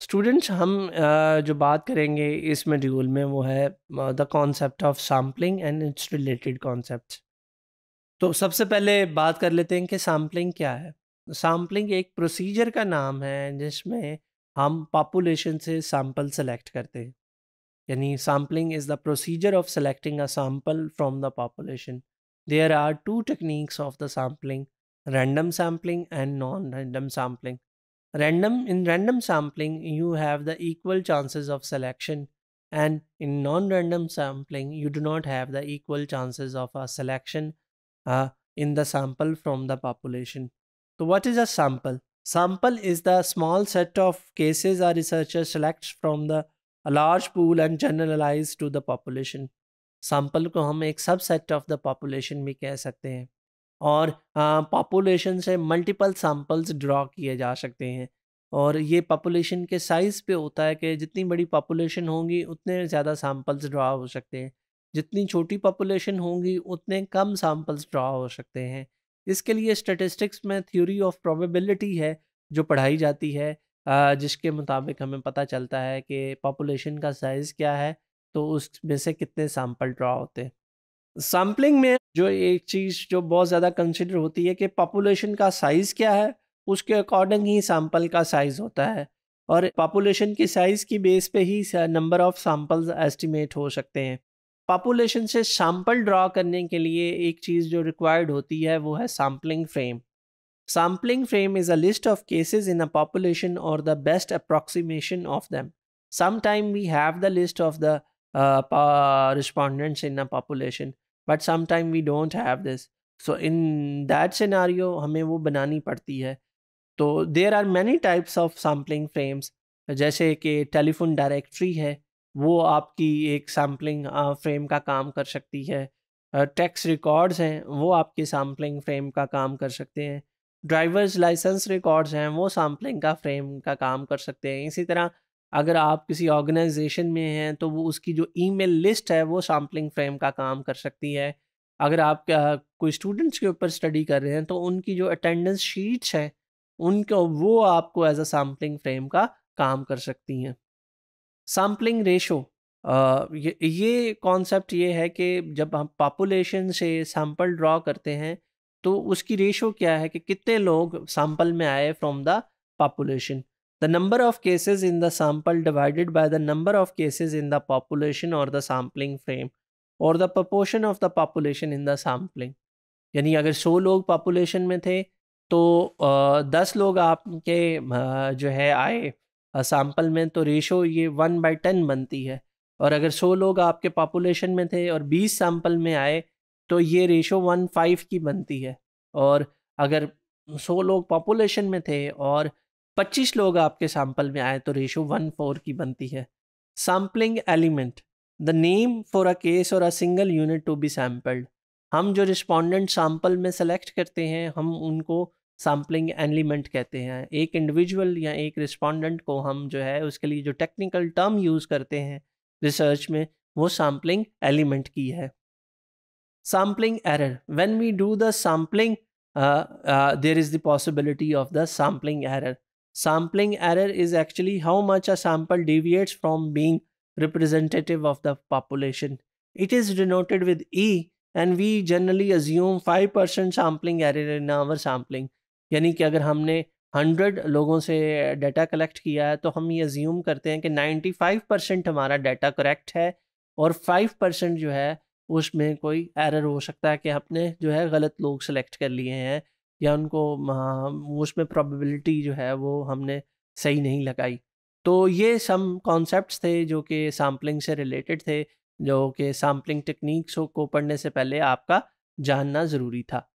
Students हम जो बात करेंगे इस मॉड्यूल में वो है the concept of sampling and its related concept तो सबसे पहले बात कर लेते हैं कि सैम्पलिंग क्या है सैम्पलिंग एक प्रोसीजर का नाम है जिसमें हम पॉपुलेशन से सैम्पल सेलेक्ट करते हैं यानी sampling is the procedure of selecting a sample from the population there are two techniques of the sampling random sampling and non random sampling Random in random sampling, you have the equal chances of selection, and in non-random sampling, you do not have the equal chances of a selection uh, in the sample from the population. So, what is a sample? Sample is the small set of cases a researcher selects from the a large pool and generalize to the population. Sample ko hum ek subset of the population bhi कह sakte hain. और population हाँ, से multiple samples draw किए जा सकते हैं और ये पॉपुलेशन के साइज़ पे होता है कि जितनी बड़ी पॉपुलेशन होंगी उतने ज़्यादा सैम्पल्स ड्रा हो सकते हैं जितनी छोटी पॉपुलेशन होंगी उतने कम सैंपल्स ड्रा हो सकते हैं इसके लिए स्टेटिस्टिक्स में थ्योरी ऑफ प्रोबेबिलिटी है जो पढ़ाई जाती है जिसके मुताबिक हमें पता चलता है कि पॉपुलेशन का साइज़ क्या है तो उसमें से कितने सैम्पल ड्रा होते हैं सैम्पलिंग में जो एक चीज़ जो बहुत ज़्यादा कंसिडर होती है कि पॉपुलेशन का साइज़ क्या है उसके अकॉर्डिंग ही सैम्पल का साइज़ होता है और पॉपुलेशन की साइज़ की बेस पे ही नंबर ऑफ़ सैम्पल्स एस्टिमेट हो सकते हैं पॉपुलेशन से सैम्पल ड्रॉ करने के लिए एक चीज़ जो रिक्वायर्ड होती है वो है sampling frame sampling frame is a list of cases in a population और the best approximation of them समाइम we have the list of the respondents uh, in respondents in a population but sometimes we don't have this so in हमें वो बनानी पड़ती है तो there are many types of sampling frames जैसे कि telephone directory है वो आपकी एक सैम्पलिंग फ्रेम uh, का काम कर सकती है टैक्स रिकॉर्ड्स हैं वो आपके सैम्पलिंग फ्रेम का काम कर सकते हैं ड्राइवर्स लाइसेंस रिकॉर्ड्स हैं वो सैम्पलिंग का फ्रेम का काम कर सकते हैं इसी तरह अगर आप किसी ऑर्गेनाइजेशन में हैं तो वो उसकी जो ईमेल लिस्ट है वो सैम्पलिंग फ्रेम का काम कर सकती है अगर आप कोई स्टूडेंट्स के ऊपर स्टडी कर रहे हैं तो उनकी जो अटेंडेंस शीट्स हैं उनको वो आपको एज अ सैम्पलिंग फ्रेम का काम कर सकती हैं सैम्पलिंग रेशो ये कॉन्सेप्ट ये है कि जब हम पॉपुलेशन से सैम्पल ड्रॉ करते हैं तो उसकी रेशो क्या है कि कितने लोग सैम्पल में आए from the population The number of cases in the sample divided by the number of cases in the population or the sampling frame और the proportion of the population in the sampling यानी अगर 100 लोग population में थे तो दस लोग आपके जो है आए सैम्पल में तो रेशो ये वन बाई टेन बनती है और अगर सौ लोग आपके पॉपुलेशन में थे और बीस सैम्पल में आए तो ये रेशो वन फाइव की बनती है और अगर सौ लोग पॉपुलेशन में थे और पच्चीस लोग आपके सैंपल में आए तो रेशो वन फोर की बनती है sampling element the name for a case और a single unit to be sampled हम जो रिस्पोंडेंट सैम्पल में सेलेक्ट करते हैं हम उनको सैम्पलिंग एलिमेंट कहते हैं एक इंडिविजुअल या एक रिस्पोंडेंट को हम जो है उसके लिए जो टेक्निकल टर्म यूज़ करते हैं रिसर्च में वो सैम्पलिंग एलिमेंट की है sampling error when we do the sampling there is the possibility of the sampling error sampling error is actually how much a sample deviates from being representative of the population. It is denoted with E and we generally assume 5% sampling error in our sampling. यानी कि अगर हमने 100 लोगों से data collect किया है तो हम ये अज्यूम करते हैं कि 95 परसेंट हमारा डाटा करेक्ट है और 5 परसेंट जो है उसमें कोई एरर हो सकता है कि आपने जो है गलत लोग सेलेक्ट कर लिए हैं या उनको उसमें प्रोबेबिलिटी जो है वो हमने सही नहीं लगाई तो ये सम कॉन्सेप्ट्स थे जो कि सैम्पलिंग से रिलेटेड थे जो कि सैम्पलिंग टेक्निक्स को पढ़ने से पहले आपका जानना ज़रूरी था